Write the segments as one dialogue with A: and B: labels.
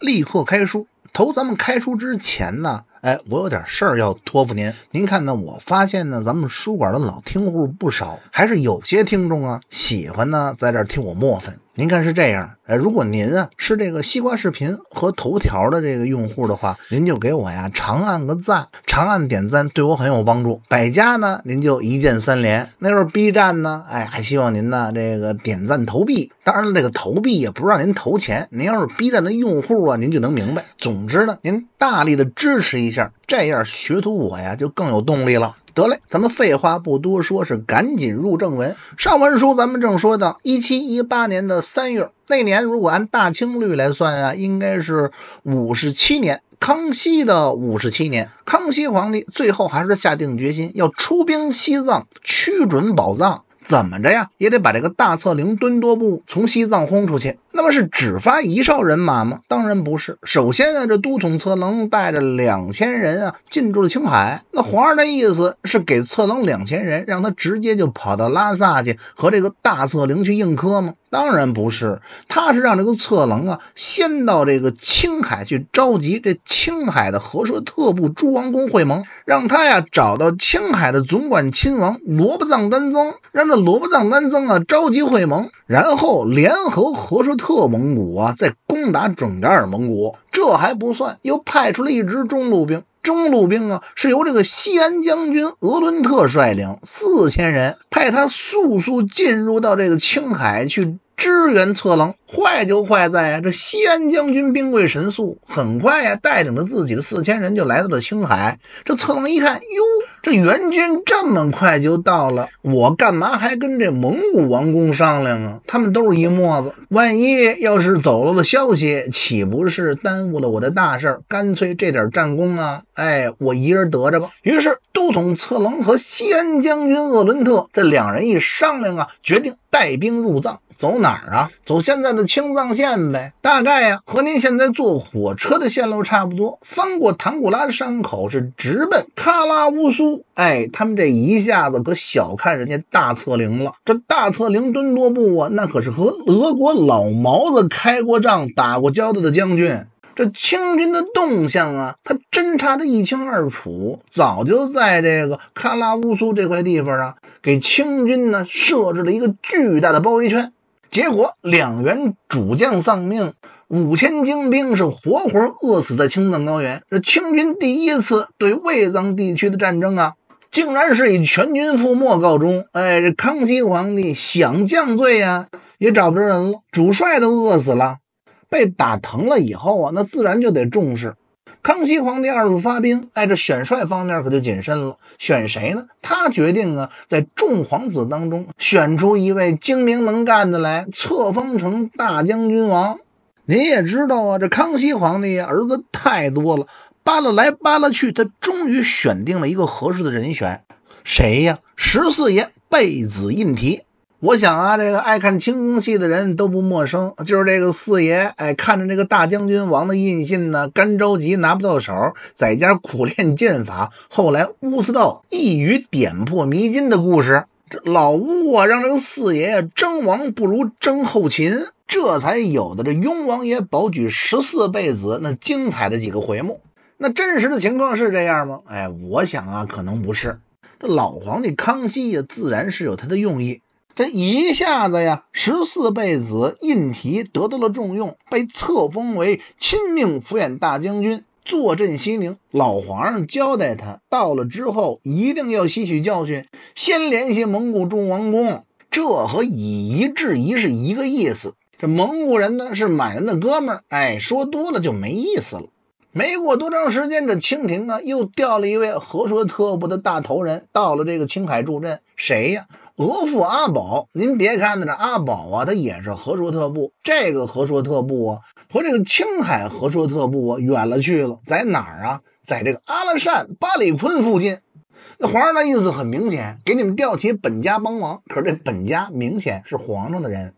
A: 立刻开书！头，咱们开书之前呢，哎，我有点事儿要托付您。您看呢？我发现呢，咱们书馆的老听户不少，还是有些听众啊，喜欢呢在这儿听我磨分。您看是这样，哎，如果您啊是这个西瓜视频和头条的这个用户的话，您就给我呀长按个赞，长按点赞对我很有帮助。百家呢，您就一键三连。那时候 B 站呢，哎，还希望您呢这个点赞投币。当然了，这个投币也不让您投钱，您要是 B 站的用户啊，您就能明白。总之呢，您大力的支持一下，这样学徒我呀就更有动力了。得嘞，咱们废话不多说，是赶紧入正文。上文书咱们正说到一七一八年的三月，那年如果按大清律来算啊，应该是五十七年，康熙的五十七年。康熙皇帝最后还是下定决心要出兵西藏，驱准宝藏，怎么着呀，也得把这个大策陵敦多部从西藏轰出去。那么是只发一哨人马吗？当然不是。首先啊，这都统策棱带着两千人啊进驻了青海。那皇上的意思是给策棱两千人，让他直接就跑到拉萨去和这个大策棱去硬磕吗？当然不是。他是让这个策棱啊先到这个青海去召集这青海的和硕特部诸王公会盟，让他呀找到青海的总管亲王罗卜藏丹增，让这罗卜藏丹增啊召集会盟，然后联合和硕特。特蒙古啊，在攻打准噶尔蒙古，这还不算，又派出了一支中路兵。中路兵啊，是由这个西安将军额伦特率领四千人，派他速速进入到这个青海去支援策棱。坏就坏在这西安将军兵贵神速，很快呀，带领着自己的四千人就来到了青海。这策棱一看，哟！这援军这么快就到了，我干嘛还跟这蒙古王公商量啊？他们都是一沫子，万一要是走漏了消息，岂不是耽误了我的大事儿？干脆这点战功啊，哎，我一人得着吧。于是，都统策棱和西安将军鄂伦特这两人一商量啊，决定带兵入藏。走哪儿啊？走现在的青藏线呗，大概呀，和您现在坐火车的线路差不多。翻过唐古拉的山口，是直奔喀拉乌苏。哎，他们这一下子可小看人家大策凌了。这大策凌多步啊？那可是和俄国老毛子开过仗、打过交道的将军。这清军的动向啊，他侦查得一清二楚，早就在这个喀拉乌苏这块地方啊，给清军呢设置了一个巨大的包围圈。结果两员主将丧命。五千精兵是活活饿死在青藏高原。这清军第一次对卫藏地区的战争啊，竟然是以全军覆没告终。哎，这康熙皇帝想降罪呀，也找不着人了，主帅都饿死了，被打疼了以后啊，那自然就得重视。康熙皇帝二次发兵，哎，这选帅方面可就谨慎了，选谁呢？他决定啊，在众皇子当中选出一位精明能干的来，册封成大将军王。您也知道啊，这康熙皇帝儿子太多了，扒拉来扒拉去，他终于选定了一个合适的人选，谁呀？十四爷贝子胤提。我想啊，这个爱看清宫戏的人都不陌生，就是这个四爷，哎，看着这个大将军王的印信呢，干着急拿不到手，在家苦练剑法，后来乌斯道一语点破迷津的故事。老吴啊，让这个四爷争王不如争后勤，这才有的这雍王爷保举十四辈子那精彩的几个回目。那真实的情况是这样吗？哎，我想啊，可能不是。这老皇帝康熙呀，自然是有他的用意。这一下子呀，十四辈子胤禔得到了重用，被册封为亲命抚远大将军。坐镇西宁，老皇上交代他，到了之后一定要吸取教训，先联系蒙古众王公，这和以夷制夷是一个意思。这蒙古人呢，是满人的哥们儿，哎，说多了就没意思了。没过多长时间，这清廷啊又调了一位和硕特部的大头人到了这个青海助阵，谁呀？额驸阿宝，您别看那这阿宝啊，他也是和硕特部。这个和硕特部啊，和这个青海和硕特部啊，远了去了，在哪儿啊？在这个阿拉善巴里坤附近。那皇上的意思很明显，给你们调起本家帮忙。可是这本家明显是皇上的人。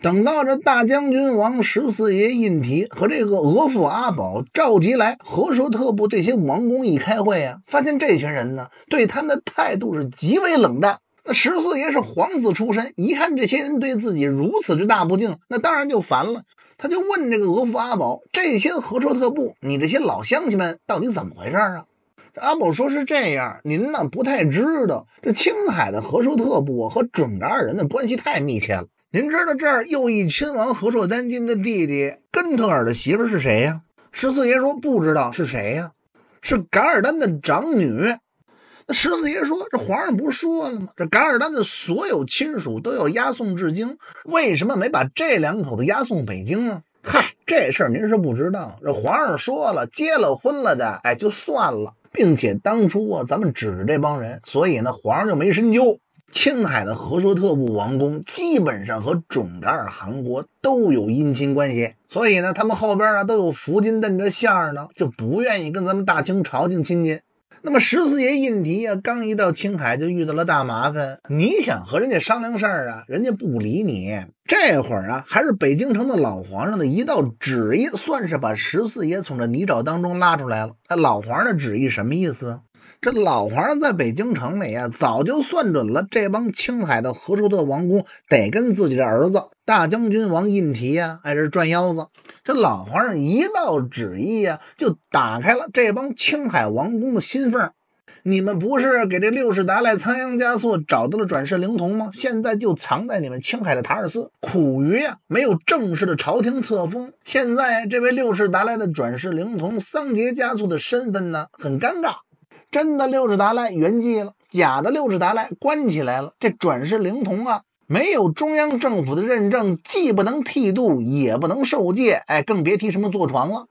A: 等到这大将军王十四爷胤提和这个额驸阿宝召集来和硕特部这些王公一开会啊，发现这群人呢，对他们的态度是极为冷淡。那十四爷是皇子出身，一看这些人对自己如此之大不敬，那当然就烦了。他就问这个额驸阿宝：“这些和硕特部，你这些老乡亲们到底怎么回事啊？”阿宝说：“是这样，您呢不太知道。这青海的和硕特部和准噶尔人的关系太密切了。您知道这儿右翼亲王和硕丹金的弟弟根特尔的媳妇是谁呀？”十四爷说：“不知道是谁呀？是噶尔丹的长女。”十四爷说：“这皇上不说了吗？这噶尔丹的所有亲属都要押送至京，为什么没把这两口子押送北京呢？”嗨，这事儿您是不知道。这皇上说了，结了婚了的，哎，就算了。并且当初啊，咱们指着这帮人，所以呢，皇上就没深究。青海的和硕特部王公基本上和准噶尔汗国都有姻亲关系，所以呢，他们后边啊都有福晋蹬着相儿呢，就不愿意跟咱们大清朝廷亲近。那么十四爷印迪呀，刚一到青海就遇到了大麻烦。你想和人家商量事儿啊，人家不理你。这会儿啊，还是北京城的老皇上的一道旨意，算是把十四爷从这泥沼当中拉出来了。那老皇上的旨意什么意思？这老皇上在北京城里啊，早就算准了这帮青海的和硕特王公得跟自己的儿子大将军王胤提呀，挨是转腰子。这老皇上一道旨意呀，就打开了这帮青海王公的心缝你们不是给这六世达赖仓央嘉措找到了转世灵童吗？现在就藏在你们青海的塔尔寺。苦于呀，没有正式的朝廷册封。现在这位六世达赖的转世灵童桑杰嘉措的身份呢，很尴尬。真的六世达赖圆寂了，假的六世达赖关起来了。这转世灵童啊，没有中央政府的认证，既不能剃度，也不能受戒，哎，更别提什么坐床了。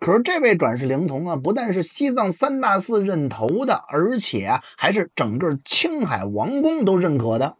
A: 可是这位转世灵童啊，不但是西藏三大寺认头的，而且啊，还是整个青海王宫都认可的。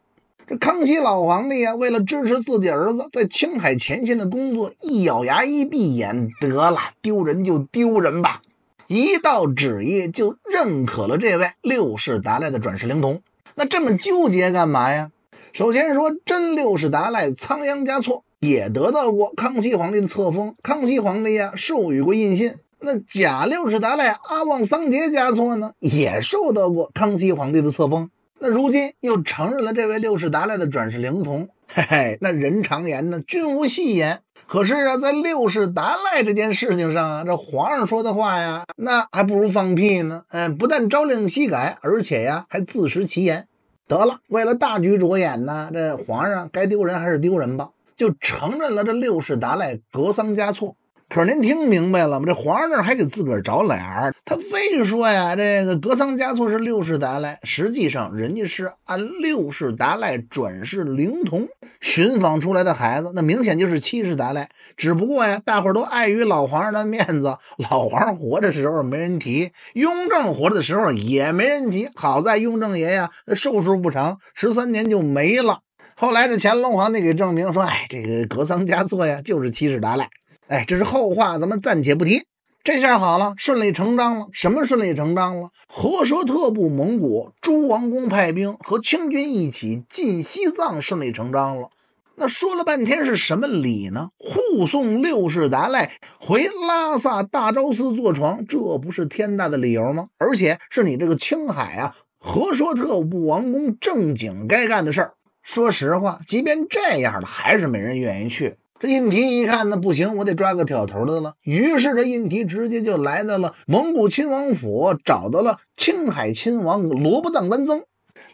A: 这康熙老皇帝啊，为了支持自己儿子在青海前线的工作，一咬牙一闭眼，得了，丢人就丢人吧。一道旨意就认可了这位六世达赖的转世灵童，那这么纠结干嘛呀？首先说真六世达赖仓央嘉措也得到过康熙皇帝的册封，康熙皇帝呀授予过印信。那假六世达赖阿旺桑杰嘉措呢，也受到过康熙皇帝的册封。那如今又承认了这位六世达赖的转世灵童，嘿嘿，那人常言呢，君无戏言。可是啊，在六世达赖这件事情上啊，这皇上说的话呀，那还不如放屁呢。嗯，不但朝令夕改，而且呀，还自食其言。得了，为了大局着眼呢，这皇上该丢人还是丢人吧，就承认了这六世达赖格桑嘉措。可是您听明白了吗？这皇上那还给自个儿找脸儿，他非说呀，这个格桑嘉措是六世达赖，实际上人家是按六世达赖转世灵童寻访出来的孩子，那明显就是七世达赖。只不过呀，大伙儿都碍于老皇上的面子，老皇活着时候没人提，雍正活着的时候也没人提。好在雍正爷呀，寿数不长，十三年就没了。后来这乾隆皇帝给证明说，哎，这个格桑嘉措呀，就是七世达赖。哎，这是后话，咱们暂且不提。这下好了，顺理成章了。什么顺理成章了？和硕特部蒙古诸王公派兵和清军一起进西藏，顺理成章了。那说了半天是什么理呢？护送六世达赖回拉萨大昭寺坐床，这不是天大的理由吗？而且是你这个青海啊，和硕特部王公正经该干的事儿。说实话，即便这样了，还是没人愿意去。这印提一看，那不行，我得抓个挑头的了。于是这印提直接就来到了蒙古亲王府，找到了青海亲王罗卜藏丹增，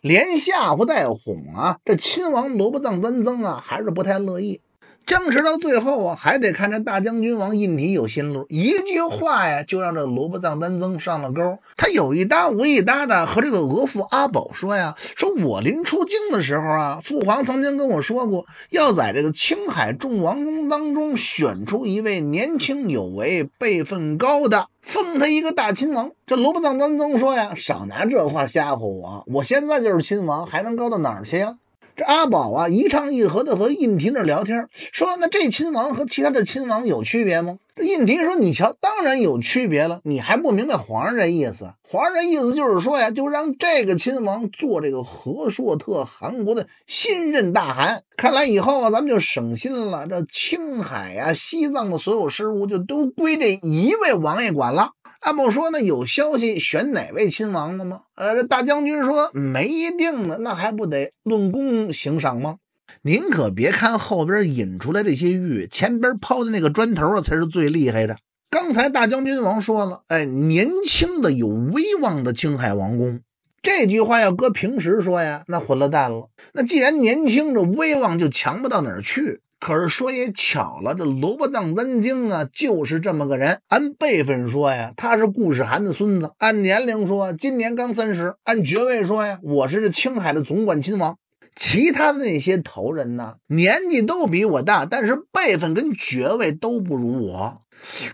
A: 连吓唬带哄啊。这亲王罗卜藏丹增啊，还是不太乐意。僵持到最后啊，还得看这大将军王印体有新路。一句话呀，就让这罗卜藏丹增上了钩。他有一搭无一搭的和这个额驸阿宝说呀：“说我临出京的时候啊，父皇曾经跟我说过，要在这个青海众王中当中选出一位年轻有为、辈分高的，封他一个大亲王。”这罗卜藏丹增说呀：“少拿这话吓唬我，我现在就是亲王，还能高到哪儿去呀？”这阿宝啊，一唱一和的和胤提那聊天，说：“那这亲王和其他的亲王有区别吗？”这胤提说：“你瞧，当然有区别了。你还不明白皇上这意思？皇上这意思就是说呀，就让这个亲王做这个和硕特汗国的新任大汗。看来以后啊，咱们就省心了。这青海啊、西藏的所有事务就都归这一位王爷管了。”那么说呢？有消息选哪位亲王了吗？呃，这大将军说没一定呢，那还不得论功行赏吗？您可别看后边引出来这些玉，前边抛的那个砖头啊，才是最厉害的。刚才大将军王说了，哎，年轻的有威望的青海王宫。”这句话要搁平时说呀，那混了蛋了。那既然年轻，这威望就强不到哪儿去。可是说也巧了，这罗卜藏丹经啊，就是这么个人。按辈分说呀，他是顾世寒的孙子；按年龄说，今年刚三十；按爵位说呀，我是这青海的总管亲王。其他的那些头人呢，年纪都比我大，但是辈分跟爵位都不如我。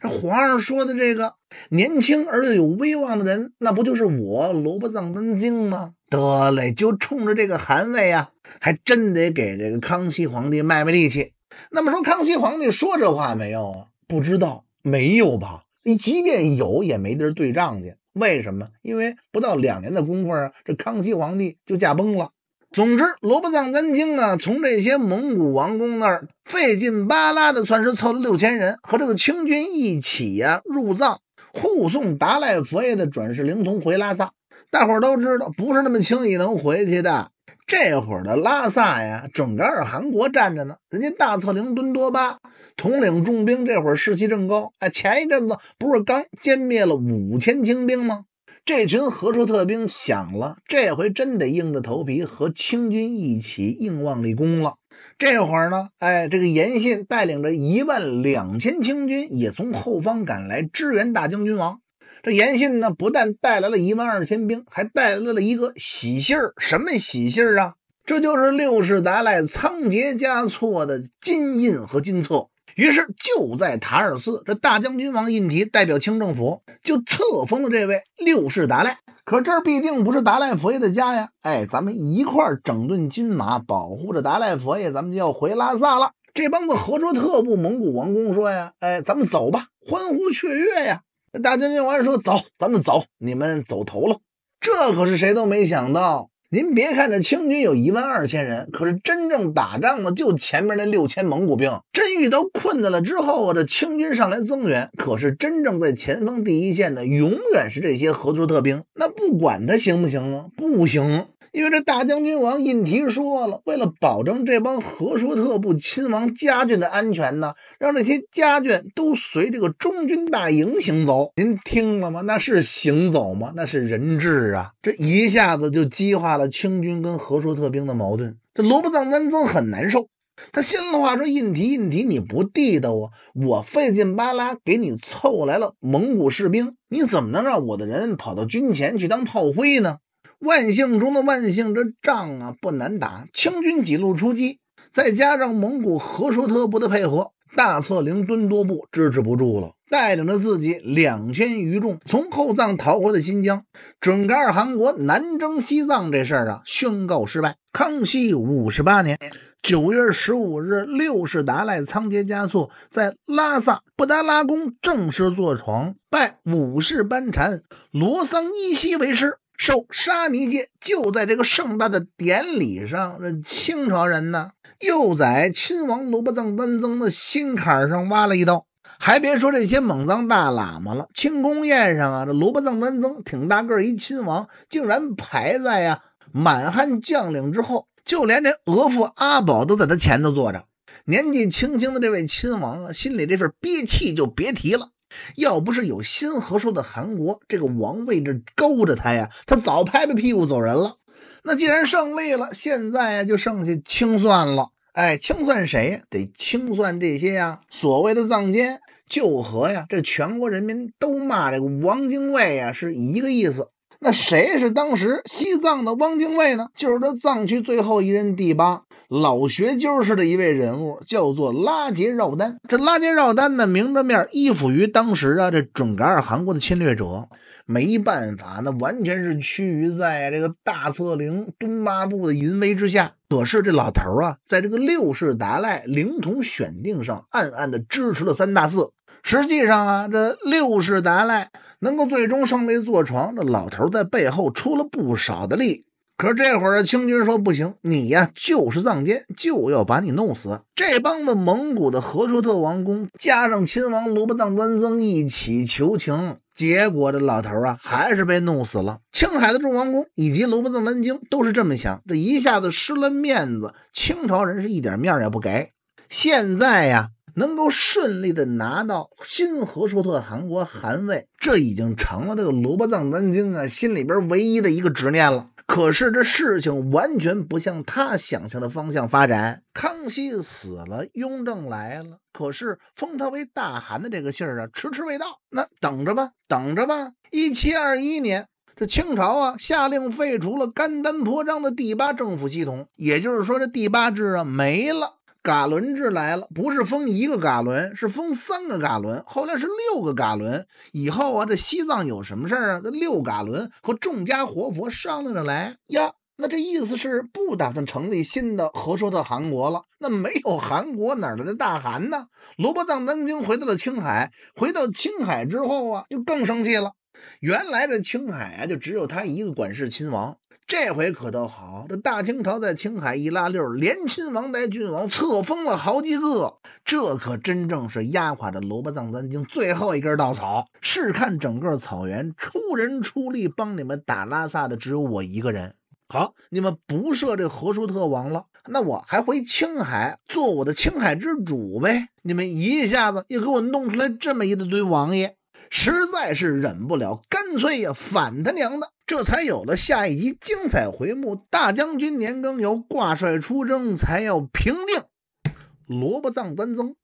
A: 这皇上说的这个年轻而又有威望的人，那不就是我罗卜藏丹经吗？得嘞，就冲着这个汗位呀！还真得给这个康熙皇帝卖卖力气。那么说，康熙皇帝说这话没有啊？不知道，没有吧？你即便有，也没地儿对账去。为什么？因为不到两年的功夫啊，这康熙皇帝就驾崩了。总之，罗卜藏丹青啊，从这些蒙古王公那儿费劲巴拉的，算是凑了六千人，和这个清军一起呀入藏，护送达赖佛爷的转世灵童回拉萨。大伙都知道，不是那么轻易能回去的。这会儿的拉萨呀，准个尔汗国站着呢。人家大策凌敦多巴统领重兵，这会儿士气正高。哎，前一阵子不是刚歼灭了五千清兵吗？这群何处特兵想了，这回真得硬着头皮和清军一起硬往里攻了。这会儿呢，哎，这个严信带领着一万两千清军也从后方赶来支援大将军王。这延信呢，不但带来了一万二千兵，还带来了一个喜信儿。什么喜信儿啊？这就是六世达赖仓颉嘉措的金印和金册。于是就在塔尔寺，这大将军王印提代表清政府，就册封了这位六世达赖。可这儿必定不是达赖佛爷的家呀！哎，咱们一块儿整顿军马，保护着达赖佛爷，咱们就要回拉萨了。这帮子和卓特部蒙古王公说呀：“哎，咱们走吧！”欢呼雀跃呀！那大将军完说：“走，咱们走，你们走头了。这可是谁都没想到。您别看这清军有一万二千人，可是真正打仗的就前面那六千蒙古兵。真遇到困难了之后啊，这清军上来增援，可是真正在前方第一线的永远是这些合作特兵。那不管他行不行啊，不行。”因为这大将军王印提说了，为了保证这帮和硕特部亲王家眷的安全呢，让这些家眷都随这个中军大营行走。您听了吗？那是行走吗？那是人质啊！这一下子就激化了清军跟和硕特兵的矛盾。这罗卜藏丹增很难受，他心里话说：“印提，印提，你不地道啊！我费劲巴拉给你凑来了蒙古士兵，你怎么能让我的人跑到军前去当炮灰呢？”万幸中的万幸，这仗啊不难打。清军几路出击，再加上蒙古和硕特部的配合，大策凌敦多部支持不住了，带领着自己两千余众从后藏逃回的新疆。准噶尔汗国南征西藏这事儿啊，宣告失败。康熙五十八年九月十五日，六世达赖仓颉嘉措在拉萨布达拉宫正式坐床，拜五世班禅罗桑依西为师。受沙弥戒，就在这个盛大的典礼上，这清朝人呢又在亲王罗卜藏丹增的心坎上挖了一刀。还别说这些蒙藏大喇嘛了，庆功宴上啊，这罗卜藏丹增挺大个一亲王，竟然排在呀满汉将领之后，就连这额驸阿宝都在他前头坐着。年纪轻轻的这位亲王啊，心里这份憋气就别提了。要不是有新和硕的韩国这个王位这勾着他呀，他早拍拍屁股走人了。那既然胜利了，现在呀就剩下清算了。哎，清算谁？得清算这些呀，所谓的藏奸就和呀。这全国人民都骂这个汪精卫呀，是一个意思。那谁是当时西藏的汪精卫呢？就是这藏区最后一任帝八。老学究式的一位人物，叫做拉杰绕丹。这拉杰绕丹呢，明着面依附于当时啊这准噶尔汗国的侵略者，没办法，那完全是屈于在这个大策凌东巴布的淫威之下。可是这老头啊，在这个六世达赖灵童选定上，暗暗的支持了三大寺。实际上啊，这六世达赖能够最终上位坐床，这老头在背后出了不少的力。可是这会儿清军说不行，你呀就是藏奸，就要把你弄死。这帮子蒙古的和硕特王公加上亲王罗卜藏丹增一起求情，结果这老头啊还是被弄死了。青海的众王公以及罗卜藏丹增都是这么想，这一下子失了面子，清朝人是一点面也不给。现在呀，能够顺利的拿到新和硕特汗国汗位，这已经成了这个罗卜藏丹增啊心里边唯一的一个执念了。可是这事情完全不向他想象的方向发展。康熙死了，雍正来了，可是封他为大汗的这个信儿啊，迟迟未到。那等着吧，等着吧。一七二一年，这清朝啊，下令废除了甘丹颇章的第八政府系统，也就是说，这第八制啊没了。嘎伦制来了，不是封一个嘎伦，是封三个嘎伦，后来是六个嘎伦。以后啊，这西藏有什么事儿啊？这六嘎伦和众家活佛商量着来呀。那这意思是不打算成立新的和硕特汗国了。那没有汗国，哪来的大汗呢？罗伯藏丹京回到了青海，回到青海之后啊，就更生气了。原来这青海啊，就只有他一个管事亲王。这回可倒好，这大清朝在青海一拉溜，连亲王、带郡王册封了好几个，这可真正是压垮这罗卜藏丹经最后一根稻草。试看整个草原出人出力帮你们打拉萨的，只有我一个人。好，你们不设这和叔特王了，那我还回青海做我的青海之主呗。你们一下子又给我弄出来这么一大堆王爷，实在是忍不了，干脆呀，反他娘的！这才有了下一集精彩回目：大将军年羹尧挂帅出征，才要平定萝卜藏丹增。